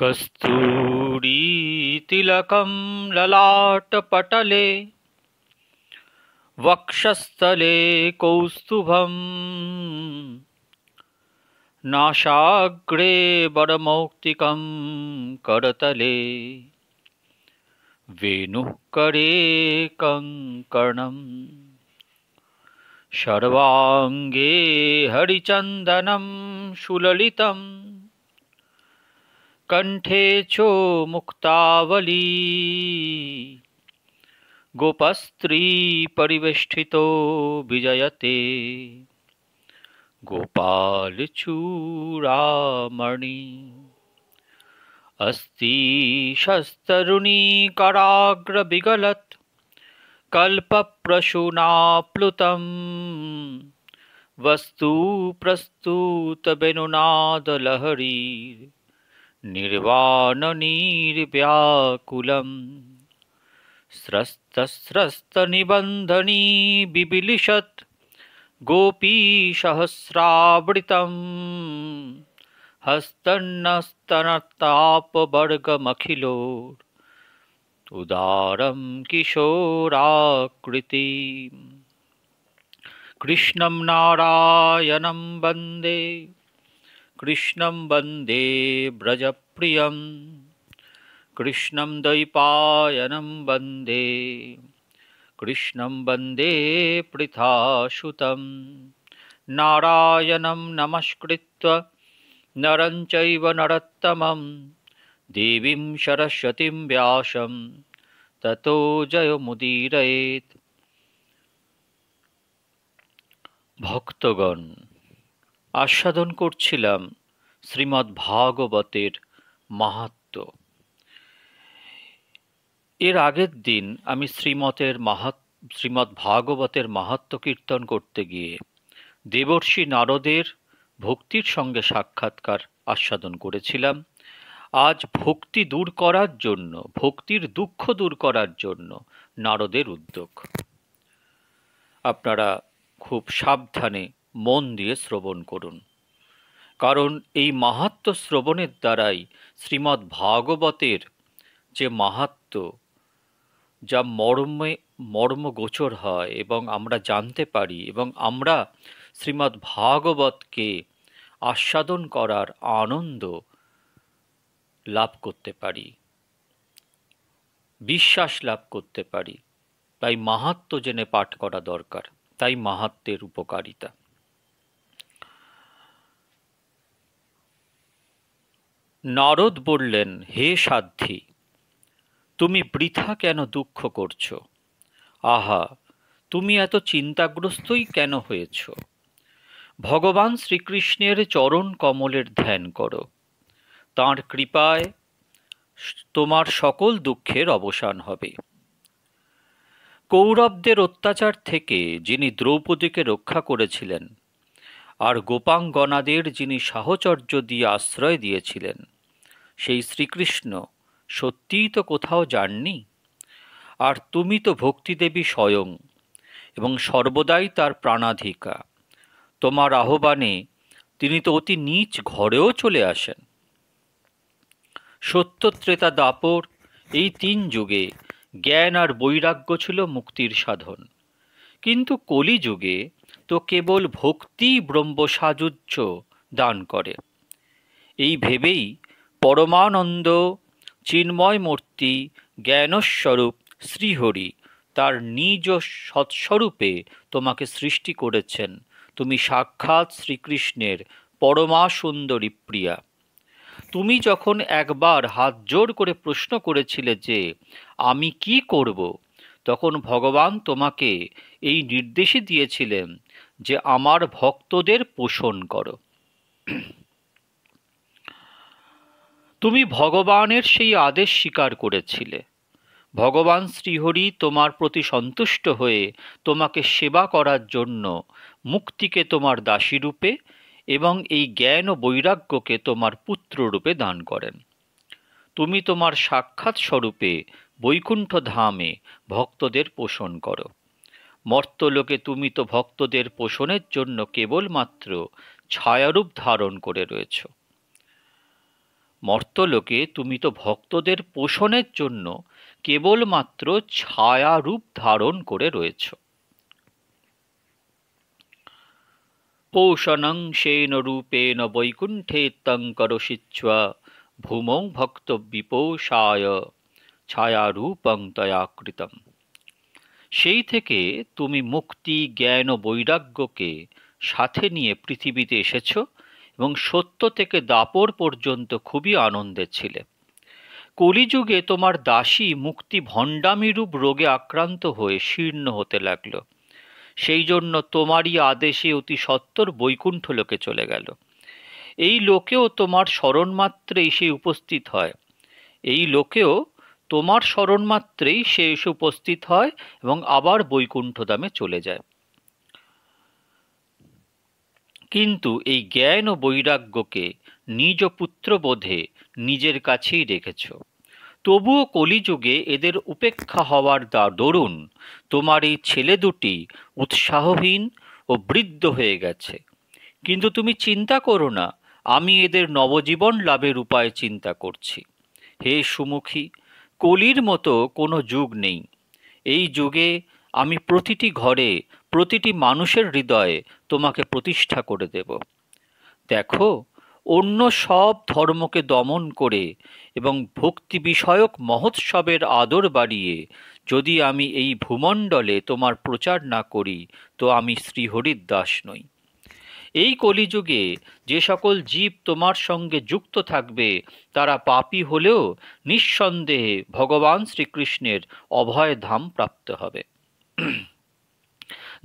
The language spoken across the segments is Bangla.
कस्तूरीतिलकं ललाटपटले वक्षस्थले कौस्तुभम् नाशाग्रे वरमौक्तिकं करतले वेणुःकरे कङ्कणम् सर्वाङ्गे हरिचन्दनं सुललितम् कंठे छो मुक्तावली गोपस्त्री परिवेष्टितो विजयते गोपालचूडामणि अस्ति शस्तरुणीकराग्रविगलत् कल्पप्रशूनाप्लुतम् वस्तु प्रस्तुत प्रस्तुतवेणुनादलहरी स्रस्त निर्वाणनिर्व्याकुलम् स्रस्तस्रस्तनिबन्धनी बिबिलिषत् गोपीसहस्रावृतम् हस्तन्नस्तनतापवर्गमखिलो उदारम किशोराकृति कृष्ण नारायणं वंदे कृष्ण वंदे व्रज প্রিয় কৃষ্ণ দৈপায়নম বন্দে কৃষ্ণ বন্দে পৃথাশুত নারায়ণ নমস্কৃত নরঞ্চৈব নরোত্তমম দেবী সরস্বতীম ব্যাসম ততো জয়মুদীরেত ভক্তগণ আস্বাদন করছিলাম শ্রীমদ্ ভাগবতের মাহাত্ম এর আগের দিন আমি শ্রীমতের মাহাত শ্রীমৎ ভাগবতের মাহাত্ম কীর্তন করতে গিয়ে দেবর্ষি নারদের ভক্তির সঙ্গে সাক্ষাৎকার আস্বাদন করেছিলাম আজ ভক্তি দূর করার জন্য ভক্তির দুঃখ দূর করার জন্য নারদের উদ্যোগ আপনারা খুব সাবধানে মন দিয়ে শ্রবণ করুন কারণ এই মাহাত্ম শ্রবণের দ্বারাই শ্রীমদ্ ভাগবতের যে মাহাত্ম যা মর্মে মর্মগোচর হয় এবং আমরা জানতে পারি এবং আমরা শ্রীমদ্ ভাগবতকে আস্বাদন করার আনন্দ লাভ করতে পারি বিশ্বাস লাভ করতে পারি তাই মাহাত্ম জেনে পাঠ করা দরকার তাই মাহাত্মের উপকারিতা নারদ বললেন হে সাধ্যী তুমি বৃথা কেন দুঃখ করছ আহা তুমি এত চিন্তাগ্রস্তই কেন হয়েছ ভগবান শ্রীকৃষ্ণের চরণ কমলের ধ্যান করো তাঁর কৃপায় তোমার সকল দুঃখের অবসান হবে কৌরবদের অত্যাচার থেকে যিনি দ্রৌপদীকে রক্ষা করেছিলেন আর গোপাঙ্গনাদের যিনি সাহচর্য দিয়ে আশ্রয় দিয়েছিলেন সেই শ্রীকৃষ্ণ সত্যিই তো কোথাও যাননি আর তুমি তো ভক্তিদেবী স্বয়ং এবং সর্বদাই তার প্রাণাধিকা তোমার আহ্বানে তিনি তো অতি নিচ ঘরেও চলে আসেন সত্যত্রেতা দাপর এই তিন যুগে জ্ঞান আর বৈরাগ্য ছিল মুক্তির সাধন কিন্তু কলিযুগে তো কেবল ভক্তি ব্রহ্মসাযুজ্য দান করে এই ভেবেই পরমানন্দ চিন্ময় মূর্তি জ্ঞানস্বরূপ শ্রীহরি তার নিজ সৎস্বরূপে তোমাকে সৃষ্টি করেছেন তুমি সাক্ষাৎ শ্রীকৃষ্ণের পরমা সুন্দরী প্রিয়া তুমি যখন একবার হাত জোর করে প্রশ্ন করেছিলে যে আমি কি করব তখন ভগবান তোমাকে এই নির্দেশই দিয়েছিলেন যে আমার ভক্তদের পোষণ করো তুমি ভগবানের সেই আদেশ স্বীকার করেছিলে ভগবান শ্রীহরি তোমার প্রতি সন্তুষ্ট হয়ে তোমাকে সেবা করার জন্য মুক্তিকে তোমার দাসী রূপে এবং এই জ্ঞান ও বৈরাগ্যকে তোমার পুত্র রূপে দান করেন তুমি তোমার সাক্ষাৎ স্বরূপে বৈকুণ্ঠ ধামে ভক্তদের পোষণ করো মর্তলোকে তুমি তো ভক্তদের পোষণের জন্য কেবলমাত্র ছায়ারূপ ধারণ করে রয়েছ মর্তলোকে তুমি তো ভক্তদের পোষণের জন্য কেবলমাত্র ছায়ারূপ ধারণ করে রয়েছ পোষণং সেন রূপেণ বৈকুণ্ঠে তং করসিচ্ছা ভূমৌ ভক্ত বিপোষায় ছায়ারূপং তয়াকৃতম সেই থেকে তুমি মুক্তি জ্ঞান ও বৈরাগ্যকে সাথে নিয়ে পৃথিবীতে এসেছ এবং সত্য থেকে দাপর পর্যন্ত খুবই আনন্দে ছিলে কলিযুগে তোমার দাসী মুক্তি ভণ্ডামিরূপ রোগে আক্রান্ত হয়ে শীর্ণ হতে লাগল সেই জন্য তোমারই আদেশে অতি সত্তর বৈকুণ্ঠ লোকে চলে গেল এই লোকেও তোমার স্মরণমাত্রেই সে উপস্থিত হয় এই লোকেও তোমার স্মরণ মাত্রেই সে এসে উপস্থিত হয় এবং আবার বৈকুণ্ঠ দামে চলে যায় কিন্তু এই জ্ঞান ও বৈরাগ্যকে নিজ পুত্রবোধে নিজের কাছেই রেখেছ তবুও কলিযুগে এদের উপেক্ষা হওয়ার দা দরুন তোমার এই ছেলে দুটি উৎসাহহীন ও বৃদ্ধ হয়ে গেছে কিন্তু তুমি চিন্তা করো না আমি এদের নবজীবন লাভের উপায় চিন্তা করছি হে সুমুখী কলির মতো কোনো যুগ নেই এই যুগে আমি প্রতিটি ঘরে প্রতিটি মানুষের হৃদয়ে তোমাকে প্রতিষ্ঠা করে দেব দেখো অন্য সব ধর্মকে দমন করে এবং ভক্তি বিষয়ক মহোৎসবের আদর বাড়িয়ে যদি আমি এই ভূমণ্ডলে তোমার প্রচার না করি তো আমি শ্রীহরির দাস নই এই কলিযুগে যে সকল জীব তোমার সঙ্গে যুক্ত থাকবে তারা পাপি হলেও নিঃসন্দেহে ভগবান শ্রীকৃষ্ণের অভয় ধাম প্রাপ্ত হবে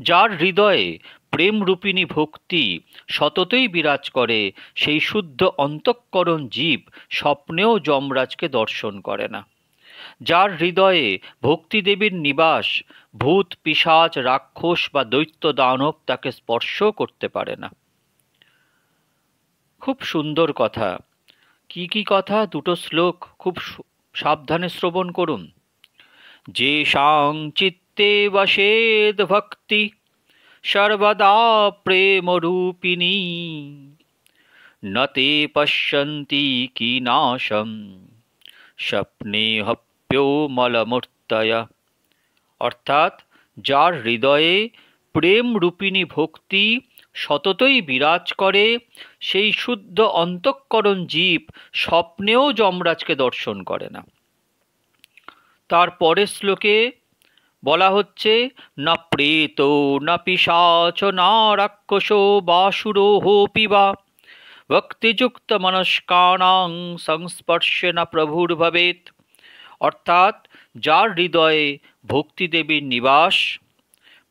যার হৃদয়ে প্রেমরূপিণী ভক্তি সততই বিরাজ করে সেই শুদ্ধ অন্তঃকরণ জীব স্বপ্নেও যমরাজকে দর্শন করে না যার হৃদয়ে ভক্তিদেবীর নিবাস ভূত পিসাচ রাক্ষস বা দৈত্য দানব তাকে স্পর্শ করতে পারে না খুব সুন্দর কথা কি কি কথা দুটো শ্লোক খুব সাবধানে শ্রবণ করুন যে সাং চিত্তে বসেদ ভক্তি সর্বদা প্রেমরূপিণী নতে পশ্যন্তি কি নাশম স্বপ্নেহ প্যৌমলমূর্তয় অর্থাৎ যার হৃদয়ে প্রেম রূপিণী ভক্তি সততই বিরাজ করে সেই শুদ্ধ অন্তঃকরণ জীব স্বপ্নেও যমরাজকে দর্শন করে না তার পরের শ্লোকে বলা হচ্ছে না প্রেত না পিসাচ না রাক্ষস বাসুরো হোপি পিবা ভক্তিযুক্ত মনস্কাণাং সংস্পর্শে না প্রভুর ভবেত অর্থাৎ যার হৃদয়ে ভক্তিদেবীর নিবাস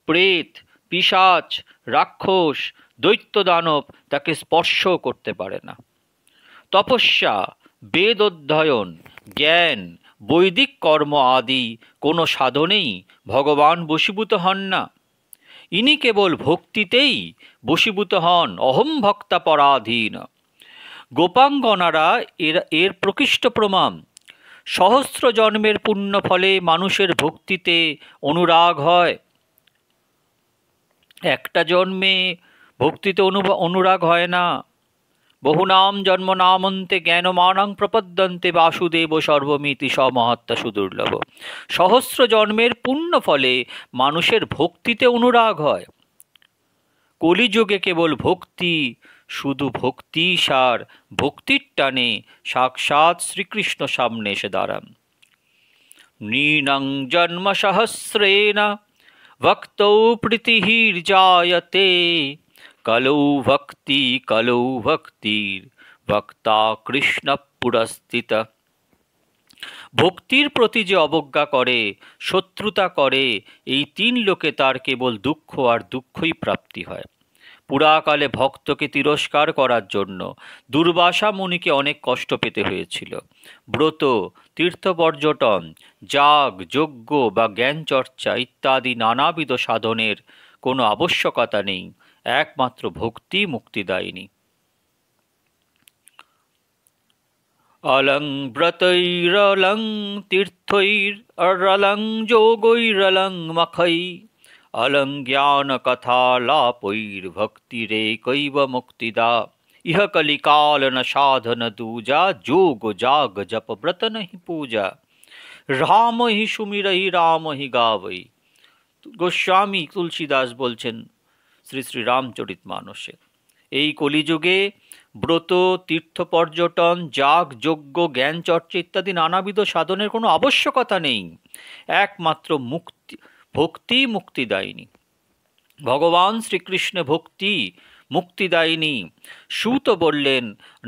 প্রেত পিসাচ রাক্ষস দৈত্য দানব তাকে স্পর্শ করতে পারে না তপস্যা বেদ অধ্যয়ন জ্ঞান বৈদিক কর্ম আদি কোনো সাধনেই ভগবান বশীভূত হন না ইনি কেবল ভক্তিতেই বশীভূত হন অহম ভক্তা পরাধীন গোপাঙ্গনারা এর এর প্রকৃষ্ট প্রমাণ সহস্র জন্মের পুণ্য ফলে মানুষের ভক্তিতে অনুরাগ হয় একটা জন্মে ভক্তিতে অনু অনুরাগ হয় না বহুনাম জন্ম নামন্তে জ্ঞানমানাং প্রপদ্যন্তে বাসুদেব সর্বমিতি সমহাত্মা সুদুর্লভ সহস্র জন্মের পুণ্য ফলে মানুষের ভক্তিতে অনুরাগ হয় কলিযুগে কেবল ভক্তি শুধু ভক্তি সার ভক্তির টানে সাক্ষাৎ শ্রীকৃষ্ণ সামনে এসে দাঁড়ান নৃণং জন্ম সহস্রেণ ভক্তৌ প্রীতিহীর জায়তে কলৌ ভক্তি কলৌ ভক্তির ভক্তা কৃষ্ণ পুরস্থিত ভক্তির প্রতি যে অবজ্ঞা করে শত্রুতা করে এই তিন লোকে তার কেবল দুঃখ আর দুঃখই প্রাপ্তি হয় পুরাকালে ভক্তকে তিরস্কার করার জন্য দুর্বাসা মুনিকে অনেক কষ্ট পেতে হয়েছিল ব্রত তীর্থ পর্যটন যাগ যজ্ঞ বা জ্ঞানচর্চা ইত্যাদি নানাবিধ সাধনের কোনো আবশ্যকতা নেই একমাত্র ভক্তি মুক্তিদায়িনী অলং ব্রতৈরলং তীর্থৈর অরলং যোগৈরলং মখৈ অলং জ্ঞান মুক্তিদা ইহ কলিকাল সাধন দূজা যোগ জাগ জপ ব্রত নহি পূজা রাম হি সুমিরহি রাম হি গাবই গোস্বামী তুলসীদাস বলছেন শ্রী শ্রী রামচরিত মানসে এই কলিযুগে ব্রত তীর্থ পর্যটন যাগ যজ্ঞ জ্ঞান চর্চা ইত্যাদি নানাবিধ সাধনের কোনো আবশ্যকতা নেই একমাত্র মুক্তি ভক্তি মুক্তিদায়িনী ভগবান শ্রীকৃষ্ণ ভক্তি মুক্তিদায়িনী সুত বললেন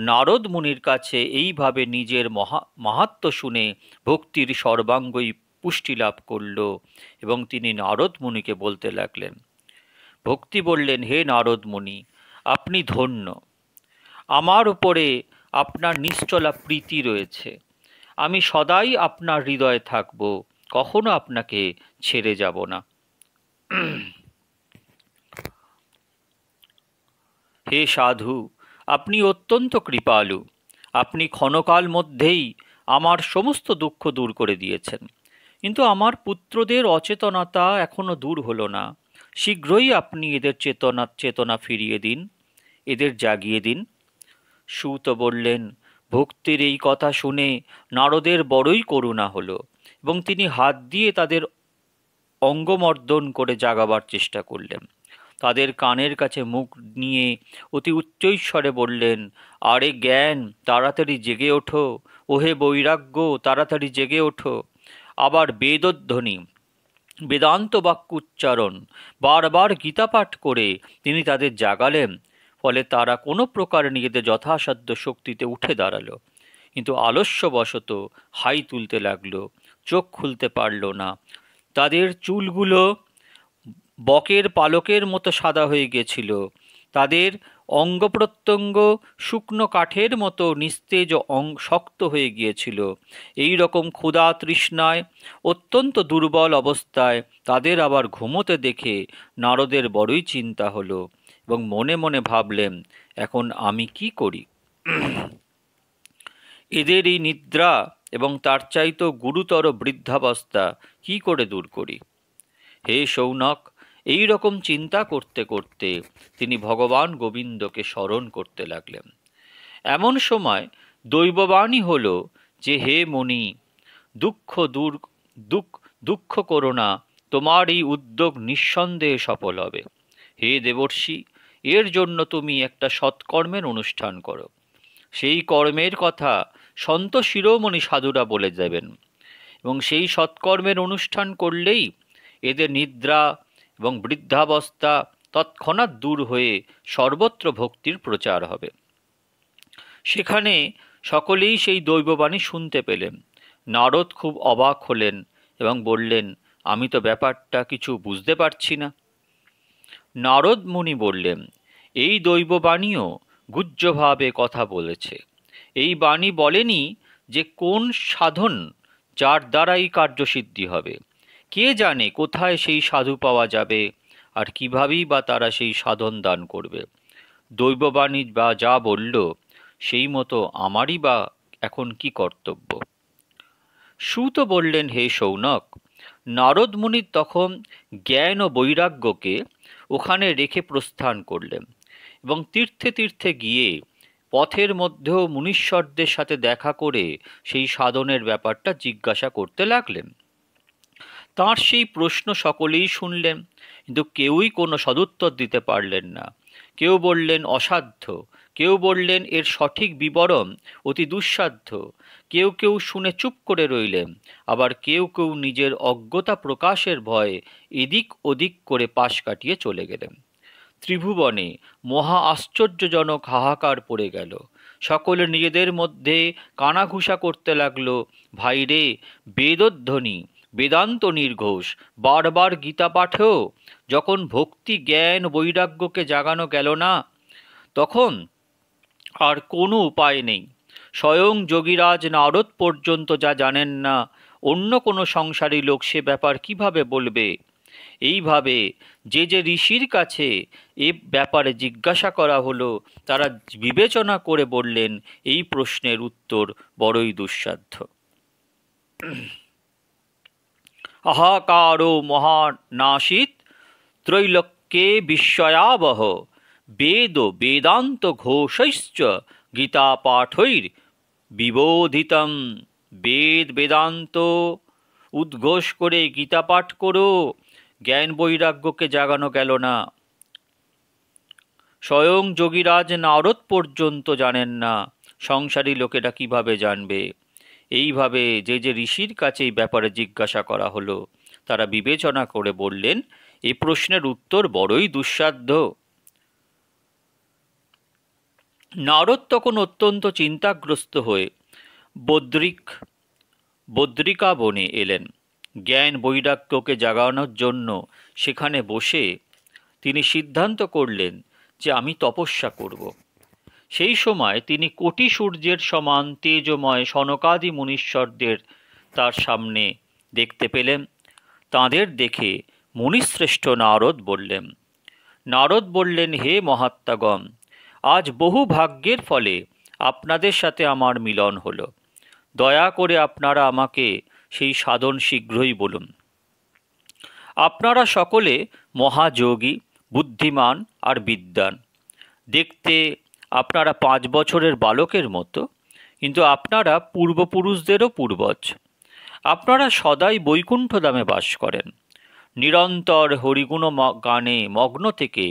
নারদ মুনির কাছে এইভাবে নিজের মহা মাহাত্ম শুনে ভক্তির সর্বাঙ্গই পুষ্টি লাভ করল এবং তিনি নারদ মুনিকে বলতে লাগলেন ভক্তি বললেন হে নারদ মুনি আপনি ধন্য আমার উপরে আপনার নিশ্চলা প্রীতি রয়েছে আমি সদাই আপনার হৃদয়ে থাকব কখনো আপনাকে ছেড়ে যাব না হে সাধু আপনি অত্যন্ত কৃপালু আপনি ক্ষণকাল মধ্যেই আমার সমস্ত দুঃখ দূর করে দিয়েছেন কিন্তু আমার পুত্রদের অচেতনতা এখনও দূর হলো না শীঘ্রই আপনি এদের চেতনা চেতনা ফিরিয়ে দিন এদের জাগিয়ে দিন সুত বললেন ভক্তির এই কথা শুনে নারদের বড়ই করুণা হলো এবং তিনি হাত দিয়ে তাদের অঙ্গমর্দন করে জাগাবার চেষ্টা করলেন তাদের কানের কাছে মুখ নিয়ে অতি উচ্চৈস্বরে বললেন আরে জ্ঞান তাড়াতাড়ি জেগে ওঠো ওহে বৈরাগ্য তাড়াতাড়ি জেগে ওঠো আবার বেদধ্বনি বেদান্ত বাক্য উচ্চারণ বারবার গীতা পাঠ করে তিনি তাদের জাগালেন ফলে তারা কোনো প্রকারে নিজেদের যথাসাধ্য শক্তিতে উঠে দাঁড়ালো কিন্তু আলস্যবশত হাই তুলতে লাগলো চোখ খুলতে পারল না তাদের চুলগুলো বকের পালকের মতো সাদা হয়ে গেছিল তাদের অঙ্গ প্রত্যঙ্গ শুকনো কাঠের মতো নিস্তেজ শক্ত হয়ে গিয়েছিল এই রকম ক্ষুধা তৃষ্ণায় অত্যন্ত দুর্বল অবস্থায় তাদের আবার ঘুমোতে দেখে নারদের বড়ই চিন্তা হলো এবং মনে মনে ভাবলেন এখন আমি কি করি এদের এই নিদ্রা এবং তার চাইতো গুরুতর বৃদ্ধাবস্থা কি করে দূর করি হে সৌনক এই রকম চিন্তা করতে করতে তিনি ভগবান গোবিন্দকে স্মরণ করতে লাগলেন এমন সময় দৈববাণী হল যে হে মণি দুঃখ দূর দুঃখ দুঃখ না তোমার এই উদ্যোগ নিঃসন্দেহে সফল হবে হে দেবর্ষি এর জন্য তুমি একটা সৎকর্মের অনুষ্ঠান করো সেই কর্মের কথা সন্ত শিরোমণি সাধুরা বলে দেবেন এবং সেই সৎকর্মের অনুষ্ঠান করলেই এদের নিদ্রা এবং বৃদ্ধাবস্থা তৎক্ষণাৎ দূর হয়ে সর্বত্র ভক্তির প্রচার হবে সেখানে সকলেই সেই দৈববাণী শুনতে পেলেন নারদ খুব অবাক হলেন এবং বললেন আমি তো ব্যাপারটা কিছু বুঝতে পারছি না নারদ মুনি বললেন এই দৈববাণীও গুজ্জভাবে কথা বলেছে এই বাণী বলেনি যে কোন সাধন যার দ্বারাই কার্যসিদ্ধি হবে কে জানে কোথায় সেই সাধু পাওয়া যাবে আর কিভাবেই বা তারা সেই সাধন দান করবে দৈববাণী বা যা বলল সেই মতো আমারই বা এখন কি কর্তব্য সুত বললেন হে সৌনক নারদ মুনি তখন জ্ঞান ও বৈরাগ্যকে ওখানে রেখে প্রস্থান করলেন এবং তীর্থে তীর্থে গিয়ে পথের মধ্যেও মুনীশ্বরদের সাথে দেখা করে সেই সাধনের ব্যাপারটা জিজ্ঞাসা করতে লাগলেন তাঁর সেই প্রশ্ন সকলেই শুনলেন কিন্তু কেউই কোনো সদুত্তর দিতে পারলেন না কেউ বললেন অসাধ্য কেউ বললেন এর সঠিক বিবরণ অতি দুঃসাধ্য কেউ কেউ শুনে চুপ করে রইলেন আবার কেউ কেউ নিজের অজ্ঞতা প্রকাশের ভয়ে এদিক ওদিক করে পাশ কাটিয়ে চলে গেলেন ত্রিভুবনে মহা আশ্চর্যজনক হাহাকার পড়ে গেল সকলে নিজেদের মধ্যে কানাঘুষা করতে লাগল ভাইরে বেদধ্বনি বেদান্ত নির্ঘোষ বারবার গীতা পাঠেও যখন ভক্তি জ্ঞান বৈরাগ্যকে জাগানো গেল না তখন আর কোনো উপায় নেই স্বয়ং যোগীরাজ নারদ পর্যন্ত যা জানেন না অন্য কোনো সংসারী লোক সে ব্যাপার কিভাবে বলবে এইভাবে যে যে ঋষির কাছে এ ব্যাপারে জিজ্ঞাসা করা হলো তারা বিবেচনা করে বললেন এই প্রশ্নের উত্তর বড়ই দুঃসাধ্য আহাকারো মহানাশিত ত্রৈলক্যে বিস্ময়াবহ বেদ বেদান্ত ঘোষৈশ্চ গীতা পাঠৈর বিবোধিতম বেদ বেদান্ত উদ্ঘোষ করে গীতা পাঠ করো জ্ঞান বৈরাগ্যকে জাগানো গেল না স্বয়ং যোগীরাজ নারদ পর্যন্ত জানেন না সংসারী লোকেরা কিভাবে জানবে এইভাবে যে যে ঋষির কাছে এই ব্যাপারে জিজ্ঞাসা করা হলো তারা বিবেচনা করে বললেন এই প্রশ্নের উত্তর বড়ই দুঃসাধ্য নারদ তখন অত্যন্ত চিন্তাগ্রস্ত হয়ে বদ্রিক বদ্রিকা বনে এলেন জ্ঞান বৈরাগ্যকে জাগানোর জন্য সেখানে বসে তিনি সিদ্ধান্ত করলেন যে আমি তপস্যা করব সেই সময় তিনি কোটি সূর্যের সমান তেজময় সনকাদি মনীশ্বরদের তার সামনে দেখতে পেলেন তাদের দেখে মুনিশ্রেষ্ঠ নারদ বললেন নারদ বললেন হে মহাত্মাগম আজ বহু ভাগ্যের ফলে আপনাদের সাথে আমার মিলন হলো দয়া করে আপনারা আমাকে সেই সাধন শীঘ্রই বলুন আপনারা সকলে মহাযোগী বুদ্ধিমান আর বিদ্যান দেখতে আপনারা পাঁচ বছরের বালকের মতো কিন্তু আপনারা পূর্বপুরুষদেরও পূর্বজ আপনারা সদাই বৈকুণ্ঠ দামে বাস করেন নিরন্তর হরিগুণ গানে মগ্ন থেকে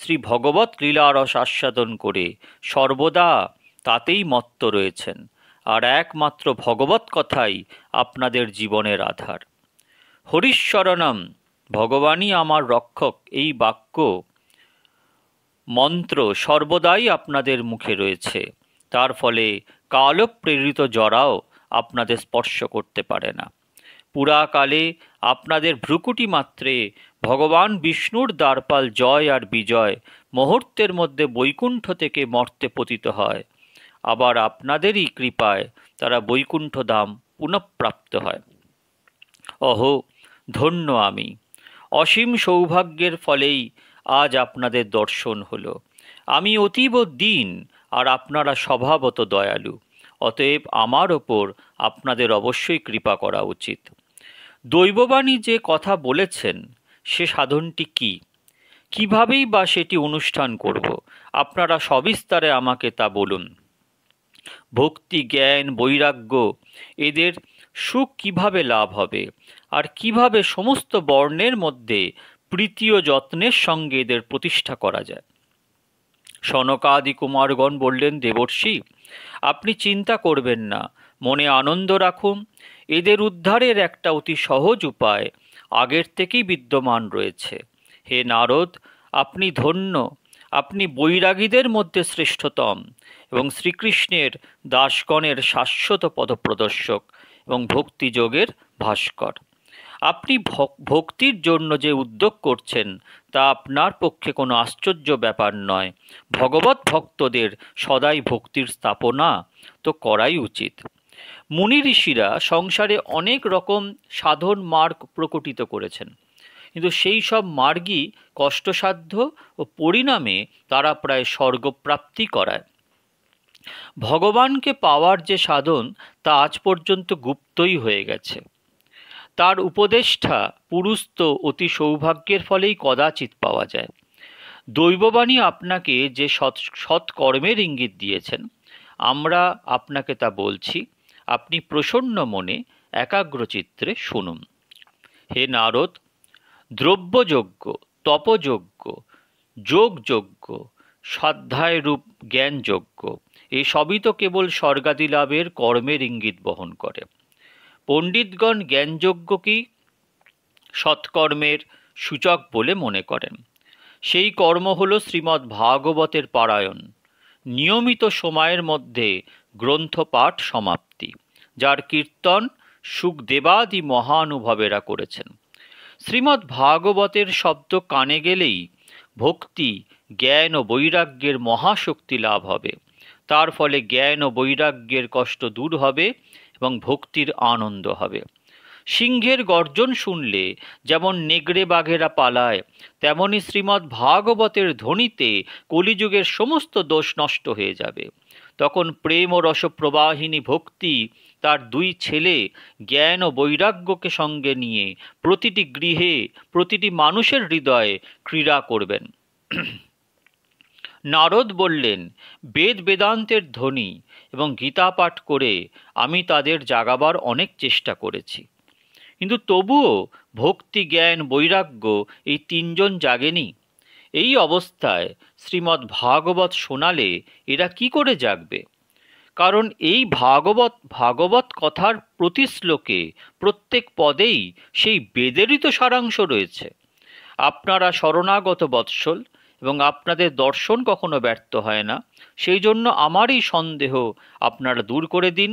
শ্রী ভগবত লীলারস আস্বাদন করে সর্বদা তাতেই মত্ত রয়েছেন আর একমাত্র ভগবত কথাই আপনাদের জীবনের আধার হরিশ্বরণম ভগবানই আমার রক্ষক এই বাক্য মন্ত্র সর্বদাই আপনাদের মুখে রয়েছে তার ফলে কালপ্রেরিত জরাও আপনাদের স্পর্শ করতে পারে না পুরাকালে আপনাদের ভ্রুকুটি মাত্রে ভগবান বিষ্ণুর দ্বারপাল জয় আর বিজয় মুহূর্তের মধ্যে বৈকুণ্ঠ থেকে মর্তে পতিত হয় আবার আপনাদেরই কৃপায় তারা বৈকুণ্ঠ ধাম পুনঃপ্রাপ্ত হয় অহো ধন্য আমি অসীম সৌভাগ্যের ফলেই আজ আপনাদের দর্শন হল আমি অতীব দিন আর আপনারা স্বভাবত দয়ালু অতএব আমার ওপর আপনাদের অবশ্যই কৃপা করা উচিত দৈববাণী যে কথা বলেছেন সে সাধনটি কি কিভাবেই বা সেটি অনুষ্ঠান করব আপনারা সবিস্তারে আমাকে তা বলুন ভক্তি জ্ঞান বৈরাগ্য এদের সুখ কিভাবে লাভ হবে আর কিভাবে সমস্ত বর্ণের মধ্যে প্রীতীয় যত্নের সঙ্গে এদের প্রতিষ্ঠা করা যায় সনকাদি কুমারগণ বললেন দেবর্ষি আপনি চিন্তা করবেন না মনে আনন্দ রাখুন এদের উদ্ধারের একটা অতি সহজ উপায় আগের থেকেই বিদ্যমান রয়েছে হে নারদ আপনি ধন্য আপনি বৈরাগীদের মধ্যে শ্রেষ্ঠতম এবং শ্রীকৃষ্ণের দাসগণের শাশ্বত পদপ্রদর্শক এবং ভক্তিযোগের ভাস্কর আপনি ভক্তির জন্য যে উদ্যোগ করছেন তা আপনার পক্ষে কোনো আশ্চর্য ব্যাপার নয় ভগবৎ ভক্তদের সদাই ভক্তির স্থাপনা তো করাই উচিত মুনি ঋষিরা সংসারে অনেক রকম সাধন মার্গ প্রকটিত করেছেন কিন্তু সেই সব মার্গই কষ্টসাধ্য ও পরিণামে তারা প্রায় স্বর্গপ্রাপ্তি করায় ভগবানকে পাওয়ার যে সাধন তা আজ পর্যন্ত গুপ্তই হয়ে গেছে তার উপদেষ্টা পুরুষ তো অতি সৌভাগ্যের ফলেই কদাচিৎ পাওয়া যায় দৈববাণী আপনাকে যে সৎ সৎকর্মের ইঙ্গিত দিয়েছেন আমরা আপনাকে তা বলছি আপনি প্রসন্ন মনে একাগ্রচিত্রে শুনুন হে নারদ দ্রব্যযোগ্য তপযোগ্য যোগযোগ্য স্বাধ্যায়রূপ জ্ঞানযোগ্য এই সবই তো কেবল স্বর্গাদি লাভের কর্মের ইঙ্গিত বহন করে পণ্ডিতগণ জ্ঞানযোগ্য কি সৎকর্মের সূচক বলে মনে করেন সেই কর্ম হল শ্রীমদ্ ভাগবতের পারায়ণ নিয়মিত সময়ের মধ্যে গ্রন্থপাঠ সমাপ্তি যার কীর্তন সুখদেবাদি মহানুভবেরা করেছেন শ্রীমদ্ ভাগবতের শব্দ কানে গেলেই ভক্তি জ্ঞান ও বৈরাগ্যের মহাশক্তি লাভ হবে তার ফলে জ্ঞান ও বৈরাগ্যের কষ্ট দূর হবে এবং ভক্তির আনন্দ হবে সিংহের গর্জন শুনলে যেমন নেগড়ে বাঘেরা পালায় তেমনি শ্রীমদ্ ভাগবতের ধ্বনিতে কলিযুগের সমস্ত দোষ নষ্ট হয়ে যাবে তখন প্রেম ও রসপ্রবাহিনী ভক্তি তার দুই ছেলে জ্ঞান ও বৈরাগ্যকে সঙ্গে নিয়ে প্রতিটি গৃহে প্রতিটি মানুষের হৃদয়ে ক্রীড়া করবেন নারদ বললেন বেদ বেদান্তের ধ্বনি এবং গীতা পাঠ করে আমি তাদের জাগাবার অনেক চেষ্টা করেছি কিন্তু তবুও ভক্তি জ্ঞান বৈরাগ্য এই তিনজন জাগেনি এই অবস্থায় শ্রীমদ্ ভাগবত শোনালে এরা কি করে জাগবে কারণ এই ভাগবত ভাগবত কথার প্রতিশ্লোকে প্রত্যেক পদেই সেই বেদেরই তো সারাংশ রয়েছে আপনারা শরণাগত বৎসল এবং আপনাদের দর্শন কখনো ব্যর্থ হয় না সেই জন্য আমারই সন্দেহ আপনারা দূর করে দিন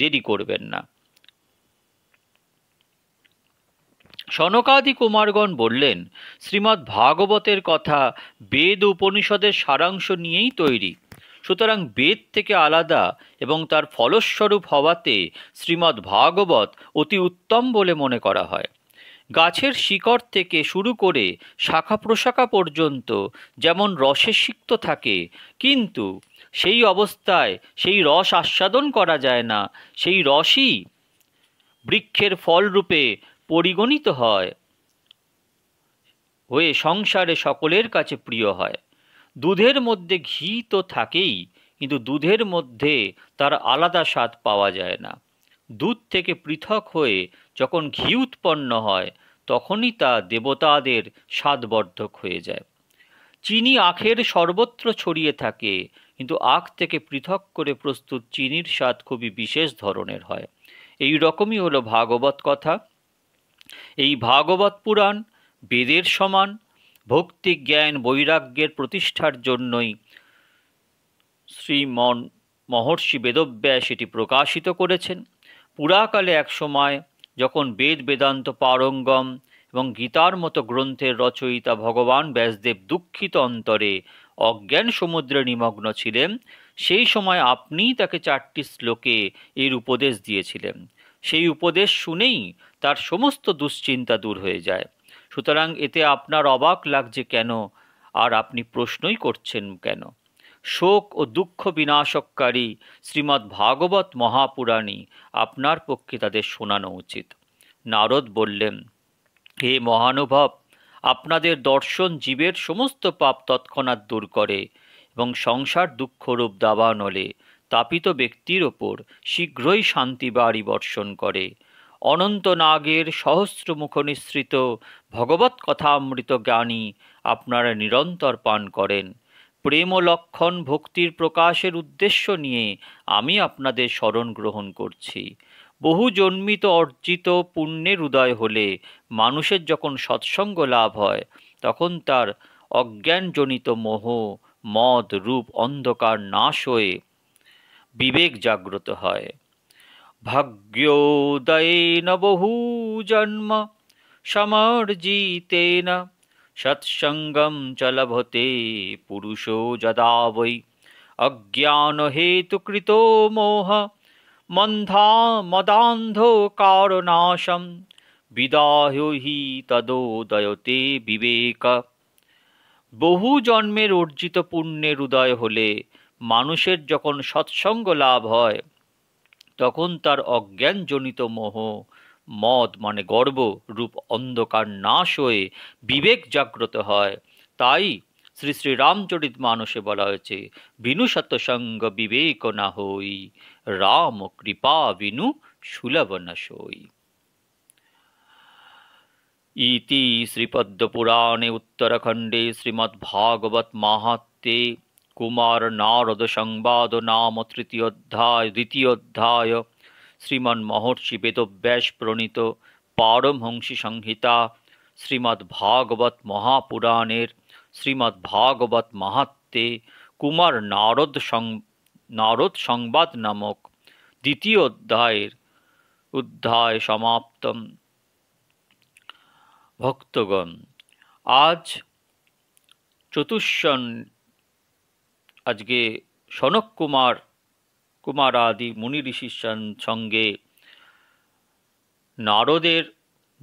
দেরি করবেন না সনকাদি কুমারগণ বললেন শ্রীমৎ ভাগবতের কথা বেদ উপনিষদের সারাংশ নিয়েই তৈরি সুতরাং বেদ থেকে আলাদা এবং তার ফলস্বরূপ হওয়াতে শ্রীমৎ ভাগবত অতি উত্তম বলে মনে করা হয় গাছের শিকড় থেকে শুরু করে শাখা প্রশাখা পর্যন্ত যেমন রসে সিক্ত থাকে কিন্তু সেই অবস্থায় সেই রস আস্বাদন করা যায় না সেই রসই বৃক্ষের ফলরূপে পরিগণিত হয় হয়ে সংসারে সকলের কাছে প্রিয় হয় দুধের মধ্যে ঘি তো থাকেই কিন্তু দুধের মধ্যে তার আলাদা স্বাদ পাওয়া যায় না দুধ থেকে পৃথক হয়ে যখন ঘি উৎপন্ন হয় তখনই তা দেবতাদের স্বাদবর্ধক হয়ে যায় চিনি আখের সর্বত্র ছড়িয়ে থাকে কিন্তু আখ থেকে পৃথক করে প্রস্তুত চিনির স্বাদ খুবই বিশেষ ধরনের হয় এই রকমই হলো ভাগবত কথা এই ভাগবত পুরাণ বেদের সমান ভক্তি জ্ঞান বৈরাগ্যের প্রতিষ্ঠার জন্যই শ্রীমন মহর্ষি বেদব্যাস এটি প্রকাশিত করেছেন পুরাকালে এক সময় যখন বেদ বেদান্ত পারঙ্গম এবং গীতার মতো গ্রন্থের রচয়িতা ভগবান ব্যাসদেব দুঃখিত অন্তরে অজ্ঞান সমুদ্রে নিমগ্ন ছিলেন সেই সময় আপনিই তাকে চারটি শ্লোকে এর উপদেশ দিয়েছিলেন সেই উপদেশ শুনেই তার সমস্ত দুশ্চিন্তা দূর হয়ে যায় সুতরাং এতে আপনার অবাক লাগছে কেন আর আপনি প্রশ্নই করছেন কেন শোক ও দুঃখ বিনাশককারী শ্রীমদ্ ভাগবত মহাপুরাণী আপনার পক্ষে তাদের শোনানো উচিত নারদ বললেন হে মহানুভব আপনাদের দর্শন জীবের সমস্ত পাপ তৎক্ষণাৎ দূর করে এবং সংসার দুঃখরূপ দাবানলে তাপিত ব্যক্তির ওপর শীঘ্রই শান্তি বাড়ি বর্ষণ করে অনন্তনাগের সহস্রমুখ নিঃসৃত ভগবৎ কথামৃত জ্ঞানী আপনারা নিরন্তর পান করেন প্রেম লক্ষণ ভক্তির প্রকাশের উদ্দেশ্য নিয়ে আমি আপনাদের স্মরণ গ্রহণ করছি বহু জন্মিত অর্জিত পুণ্যের উদয় হলে মানুষের যখন সৎসঙ্গ লাভ হয় তখন তার অজ্ঞানজনিত মোহ মদ রূপ অন্ধকার নাশ হয়ে বিবেক জাগ্রত হয় ভাগ্যোদয়েন বহু জন্ম না সৎসঙ্গম চলভতে পুরুষো যদা বৈ অজ্ঞানহেতুকৃত মোহ মন্ধা মদান্ধ কারণাশম বিদাহি তদোদয়তে বিবেক বহু জন্মের অর্জিত পুণ্যের উদয় হলে মানুষের যখন সৎসঙ্গ লাভ হয় তখন তার অজ্ঞানজনিত মোহ মদ মানে গর্ব রূপ অন্ধকার নাশ হয়ে বিবেক জাগ্রত হয় তাই শ্রী শ্রী রামচরিত মানসে বলা হয়েছে বিনু শতসঙ্গ বিবেক না হই রাম কৃপা বিনু সুলভ না সই ইতি শ্রীপদ্মপুরাণে উত্তরাখণ্ডে শ্রীমদ্ ভাগবত মাহাত্মে কুমার নারদ সংবাদ নাম তৃতীয় অধ্যায় দ্বিতীয় অধ্যায় শ্রীমন মহর্ষি বেদব্যাস প্রণীত পারমহংসী সংহিতা শ্রীমদ্ ভাগবত মহাপুরাণের শ্রীমদ্ ভাগবত মাহাত্মে কুমার নারদ সং নারদ সংবাদ নামক দ্বিতীয় অধ্যায়ের অধ্যায় সমাপ্ত ভক্তগণ আজ চতুষ্ণ আজকে সনক কুমার আদি মুনি ঋষির সঙ্গে নারদের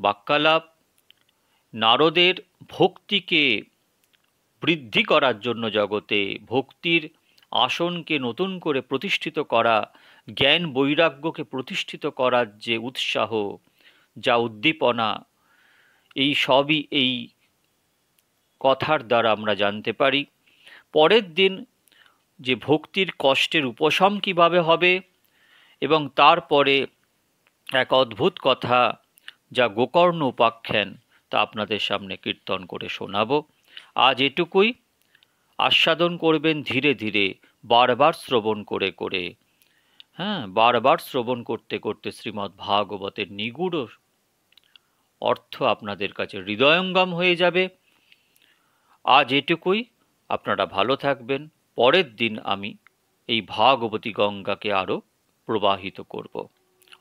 বাক্যালাপ নারদের ভক্তিকে বৃদ্ধি করার জন্য জগতে ভক্তির আসনকে নতুন করে প্রতিষ্ঠিত করা জ্ঞান বৈরাগ্যকে প্রতিষ্ঠিত করার যে উৎসাহ যা উদ্দীপনা এই সবই এই কথার দ্বারা আমরা জানতে পারি পরের দিন যে ভক্তির কষ্টের উপশম কিভাবে হবে এবং তারপরে এক অদ্ভুত কথা যা গোকর্ণ উপাখ্যান তা আপনাদের সামনে কীর্তন করে শোনাব আজ এটুকুই আস্বাদন করবেন ধীরে ধীরে বারবার শ্রবণ করে করে হ্যাঁ বারবার শ্রবণ করতে করতে শ্রীমদ্ ভাগবতের নিগুড় অর্থ আপনাদের কাছে হৃদয়ঙ্গম হয়ে যাবে আজ এটুকুই আপনারা ভালো থাকবেন পরের দিন আমি এই ভাগবতী গঙ্গাকে আরও প্রবাহিত করব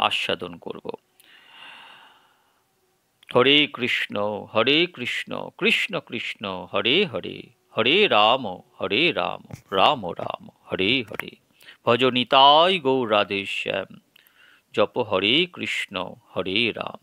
আস্বাদন করব হরে কৃষ্ণ হরে কৃষ্ণ কৃষ্ণ কৃষ্ণ হরে হরে হরে রাম হরে রাম রাম রাম হরে হরে ভজনিতাই নিতাই গৌরাধে শ্যাম জপ হরে কৃষ্ণ হরে রাম